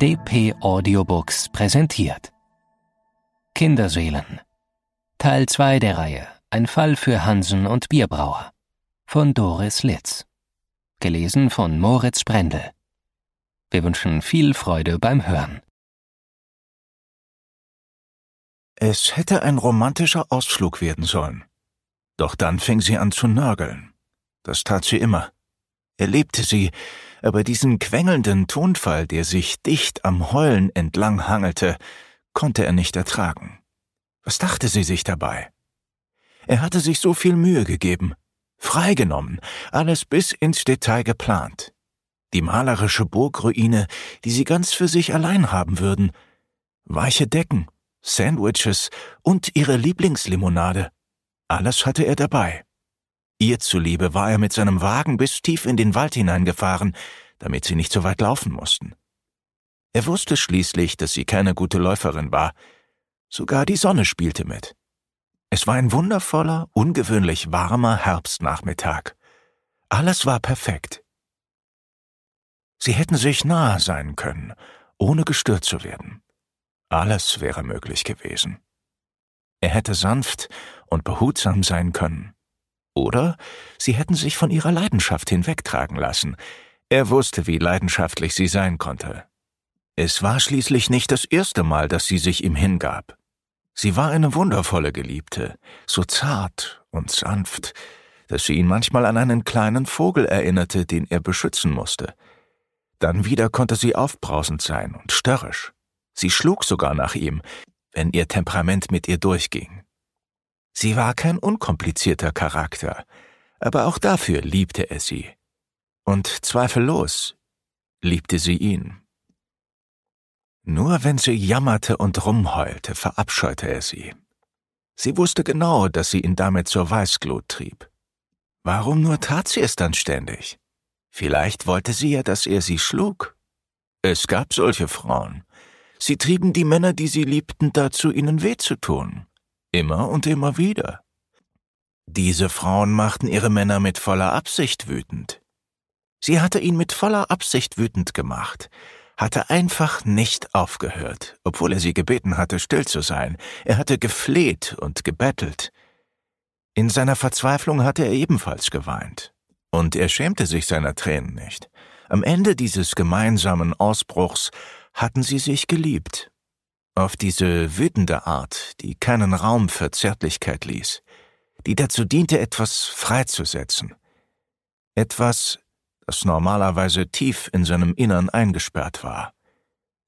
DP Audiobooks präsentiert. Kinderseelen. Teil 2 der Reihe Ein Fall für Hansen und Bierbrauer von Doris Litz. Gelesen von Moritz Brendel. Wir wünschen viel Freude beim Hören. Es hätte ein romantischer Ausflug werden sollen. Doch dann fing sie an zu nörgeln. Das tat sie immer. Er lebte sie, aber diesen quengelnden Tonfall, der sich dicht am Heulen entlang hangelte, konnte er nicht ertragen. Was dachte sie sich dabei? Er hatte sich so viel Mühe gegeben, freigenommen, alles bis ins Detail geplant. Die malerische Burgruine, die sie ganz für sich allein haben würden, weiche Decken, Sandwiches und ihre Lieblingslimonade, alles hatte er dabei. Ihr zuliebe war er mit seinem Wagen bis tief in den Wald hineingefahren, damit sie nicht so weit laufen mussten. Er wusste schließlich, dass sie keine gute Läuferin war. Sogar die Sonne spielte mit. Es war ein wundervoller, ungewöhnlich warmer Herbstnachmittag. Alles war perfekt. Sie hätten sich nahe sein können, ohne gestört zu werden. Alles wäre möglich gewesen. Er hätte sanft und behutsam sein können. Oder sie hätten sich von ihrer Leidenschaft hinwegtragen lassen. Er wusste, wie leidenschaftlich sie sein konnte. Es war schließlich nicht das erste Mal, dass sie sich ihm hingab. Sie war eine wundervolle Geliebte, so zart und sanft, dass sie ihn manchmal an einen kleinen Vogel erinnerte, den er beschützen musste. Dann wieder konnte sie aufbrausend sein und störrisch. Sie schlug sogar nach ihm, wenn ihr Temperament mit ihr durchging. Sie war kein unkomplizierter Charakter, aber auch dafür liebte er sie. Und zweifellos liebte sie ihn. Nur wenn sie jammerte und rumheulte, verabscheute er sie. Sie wusste genau, dass sie ihn damit zur Weißglut trieb. Warum nur tat sie es dann ständig? Vielleicht wollte sie ja, dass er sie schlug. Es gab solche Frauen. Sie trieben die Männer, die sie liebten, dazu, ihnen weh zu tun. Immer und immer wieder. Diese Frauen machten ihre Männer mit voller Absicht wütend. Sie hatte ihn mit voller Absicht wütend gemacht, hatte einfach nicht aufgehört, obwohl er sie gebeten hatte, still zu sein. Er hatte gefleht und gebettelt. In seiner Verzweiflung hatte er ebenfalls geweint. Und er schämte sich seiner Tränen nicht. Am Ende dieses gemeinsamen Ausbruchs hatten sie sich geliebt auf diese wütende Art, die keinen Raum für Zärtlichkeit ließ, die dazu diente, etwas freizusetzen. Etwas, das normalerweise tief in seinem Innern eingesperrt war,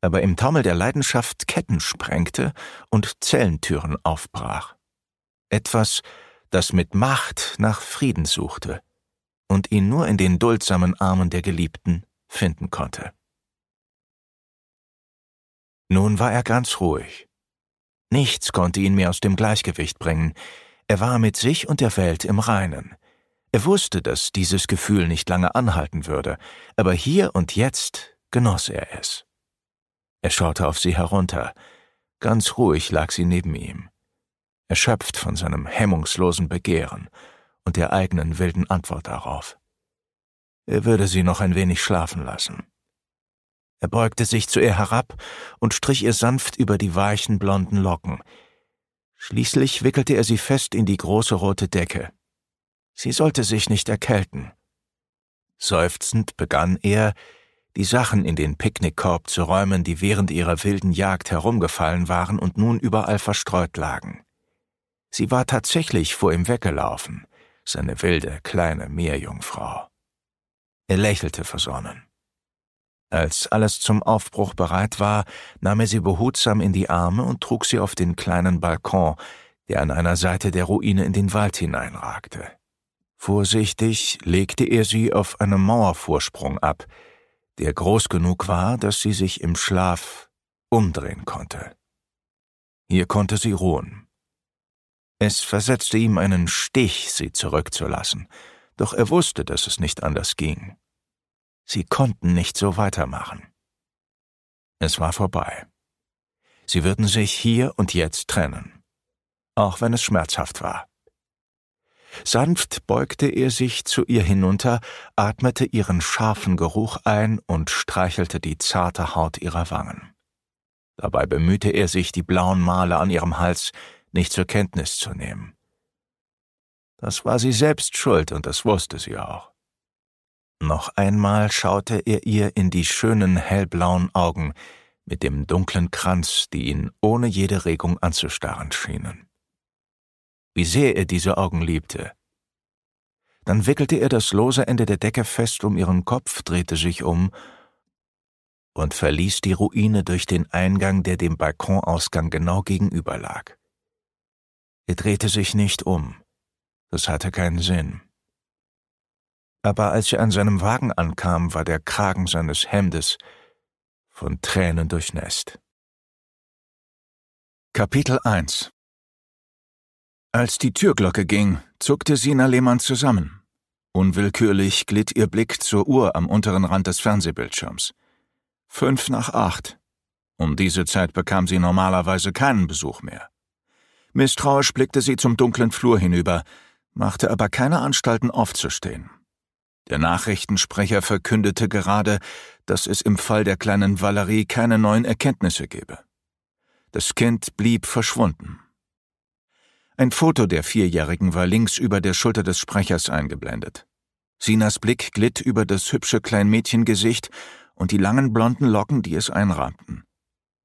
aber im Taumel der Leidenschaft Ketten sprengte und Zellentüren aufbrach. Etwas, das mit Macht nach Frieden suchte und ihn nur in den duldsamen Armen der Geliebten finden konnte. Nun war er ganz ruhig. Nichts konnte ihn mehr aus dem Gleichgewicht bringen. Er war mit sich und der Welt im Reinen. Er wusste, dass dieses Gefühl nicht lange anhalten würde, aber hier und jetzt genoss er es. Er schaute auf sie herunter. Ganz ruhig lag sie neben ihm, erschöpft von seinem hemmungslosen Begehren und der eigenen wilden Antwort darauf. Er würde sie noch ein wenig schlafen lassen. Er beugte sich zu ihr herab und strich ihr sanft über die weichen blonden Locken. Schließlich wickelte er sie fest in die große rote Decke. Sie sollte sich nicht erkälten. Seufzend begann er, die Sachen in den Picknickkorb zu räumen, die während ihrer wilden Jagd herumgefallen waren und nun überall verstreut lagen. Sie war tatsächlich vor ihm weggelaufen, seine wilde, kleine Meerjungfrau. Er lächelte versonnen. Als alles zum Aufbruch bereit war, nahm er sie behutsam in die Arme und trug sie auf den kleinen Balkon, der an einer Seite der Ruine in den Wald hineinragte. Vorsichtig legte er sie auf einem Mauervorsprung ab, der groß genug war, dass sie sich im Schlaf umdrehen konnte. Hier konnte sie ruhen. Es versetzte ihm einen Stich, sie zurückzulassen, doch er wusste, dass es nicht anders ging. Sie konnten nicht so weitermachen. Es war vorbei. Sie würden sich hier und jetzt trennen, auch wenn es schmerzhaft war. Sanft beugte er sich zu ihr hinunter, atmete ihren scharfen Geruch ein und streichelte die zarte Haut ihrer Wangen. Dabei bemühte er sich, die blauen Male an ihrem Hals nicht zur Kenntnis zu nehmen. Das war sie selbst schuld und das wusste sie auch. Noch einmal schaute er ihr in die schönen hellblauen Augen mit dem dunklen Kranz, die ihn ohne jede Regung anzustarren schienen. Wie sehr er diese Augen liebte. Dann wickelte er das lose Ende der Decke fest um ihren Kopf, drehte sich um und verließ die Ruine durch den Eingang, der dem Balkonausgang genau gegenüber lag. Er drehte sich nicht um. Das hatte keinen Sinn aber als er an seinem Wagen ankam, war der Kragen seines Hemdes von Tränen durchnässt. Kapitel 1 Als die Türglocke ging, zuckte Sina Lehmann zusammen. Unwillkürlich glitt ihr Blick zur Uhr am unteren Rand des Fernsehbildschirms. Fünf nach acht. Um diese Zeit bekam sie normalerweise keinen Besuch mehr. Misstrauisch blickte sie zum dunklen Flur hinüber, machte aber keine Anstalten aufzustehen. Der Nachrichtensprecher verkündete gerade, dass es im Fall der kleinen Valerie keine neuen Erkenntnisse gebe. Das Kind blieb verschwunden. Ein Foto der Vierjährigen war links über der Schulter des Sprechers eingeblendet. Sinas Blick glitt über das hübsche Kleinmädchengesicht und die langen blonden Locken, die es einrahmten.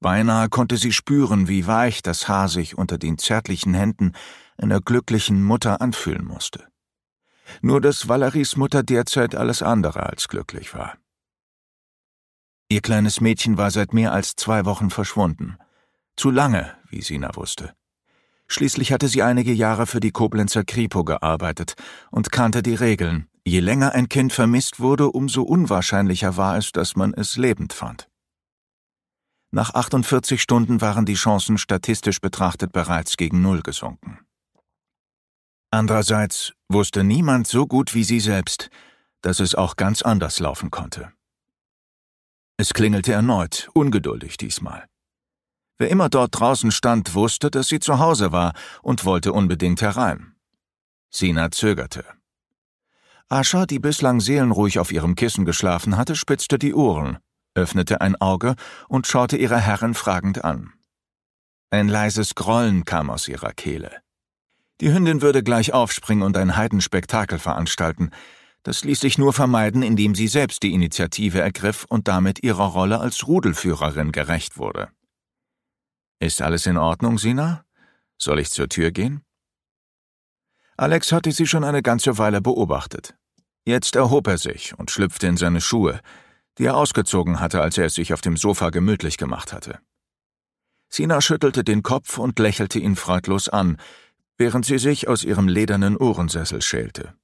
Beinahe konnte sie spüren, wie weich das Haar sich unter den zärtlichen Händen einer glücklichen Mutter anfühlen musste. Nur dass Valeries Mutter derzeit alles andere als glücklich war. Ihr kleines Mädchen war seit mehr als zwei Wochen verschwunden. Zu lange, wie Sina wusste. Schließlich hatte sie einige Jahre für die Koblenzer Kripo gearbeitet und kannte die Regeln. Je länger ein Kind vermisst wurde, umso unwahrscheinlicher war es, dass man es lebend fand. Nach 48 Stunden waren die Chancen statistisch betrachtet bereits gegen Null gesunken. Andererseits wusste niemand so gut wie sie selbst, dass es auch ganz anders laufen konnte. Es klingelte erneut, ungeduldig diesmal. Wer immer dort draußen stand, wusste, dass sie zu Hause war und wollte unbedingt herein. Sina zögerte. Ascha, die bislang seelenruhig auf ihrem Kissen geschlafen hatte, spitzte die Ohren, öffnete ein Auge und schaute ihre Herren fragend an. Ein leises Grollen kam aus ihrer Kehle. Die Hündin würde gleich aufspringen und ein Heidenspektakel veranstalten. Das ließ sich nur vermeiden, indem sie selbst die Initiative ergriff und damit ihrer Rolle als Rudelführerin gerecht wurde. Ist alles in Ordnung, Sina? Soll ich zur Tür gehen? Alex hatte sie schon eine ganze Weile beobachtet. Jetzt erhob er sich und schlüpfte in seine Schuhe, die er ausgezogen hatte, als er es sich auf dem Sofa gemütlich gemacht hatte. Sina schüttelte den Kopf und lächelte ihn freudlos an, während sie sich aus ihrem ledernen Ohrensessel schälte.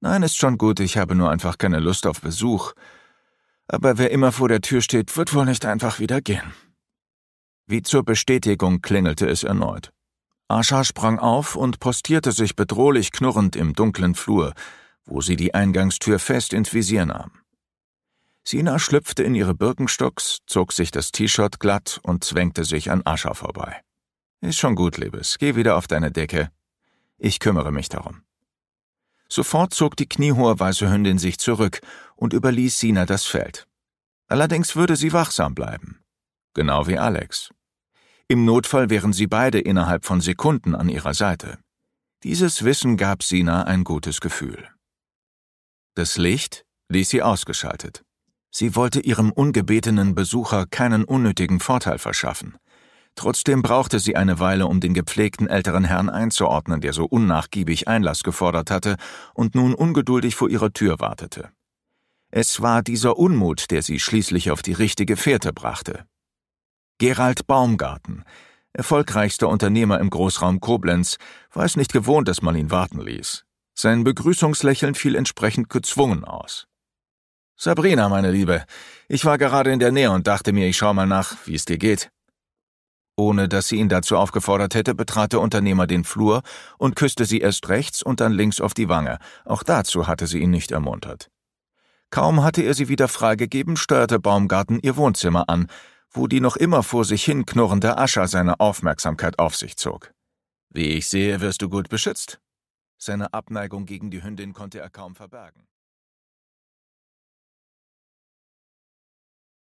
Nein, ist schon gut, ich habe nur einfach keine Lust auf Besuch. Aber wer immer vor der Tür steht, wird wohl nicht einfach wieder gehen. Wie zur Bestätigung klingelte es erneut. Ascha sprang auf und postierte sich bedrohlich knurrend im dunklen Flur, wo sie die Eingangstür fest ins Visier nahm. Sina schlüpfte in ihre Birkenstocks, zog sich das T-Shirt glatt und zwängte sich an Ascha vorbei. Ist schon gut, Liebes, geh wieder auf deine Decke. Ich kümmere mich darum. Sofort zog die kniehohe weiße Hündin sich zurück und überließ Sina das Feld. Allerdings würde sie wachsam bleiben. Genau wie Alex. Im Notfall wären sie beide innerhalb von Sekunden an ihrer Seite. Dieses Wissen gab Sina ein gutes Gefühl. Das Licht ließ sie ausgeschaltet. Sie wollte ihrem ungebetenen Besucher keinen unnötigen Vorteil verschaffen. Trotzdem brauchte sie eine Weile, um den gepflegten älteren Herrn einzuordnen, der so unnachgiebig Einlass gefordert hatte und nun ungeduldig vor ihrer Tür wartete. Es war dieser Unmut, der sie schließlich auf die richtige Fährte brachte. Gerald Baumgarten, erfolgreichster Unternehmer im Großraum Koblenz, war es nicht gewohnt, dass man ihn warten ließ. Sein Begrüßungslächeln fiel entsprechend gezwungen aus. Sabrina, meine Liebe, ich war gerade in der Nähe und dachte mir, ich schau mal nach, wie es dir geht. Ohne dass sie ihn dazu aufgefordert hätte, betrat der Unternehmer den Flur und küsste sie erst rechts und dann links auf die Wange. Auch dazu hatte sie ihn nicht ermuntert. Kaum hatte er sie wieder freigegeben, steuerte Baumgarten ihr Wohnzimmer an, wo die noch immer vor sich hin knurrende Ascha seine Aufmerksamkeit auf sich zog. Wie ich sehe, wirst du gut beschützt. Seine Abneigung gegen die Hündin konnte er kaum verbergen.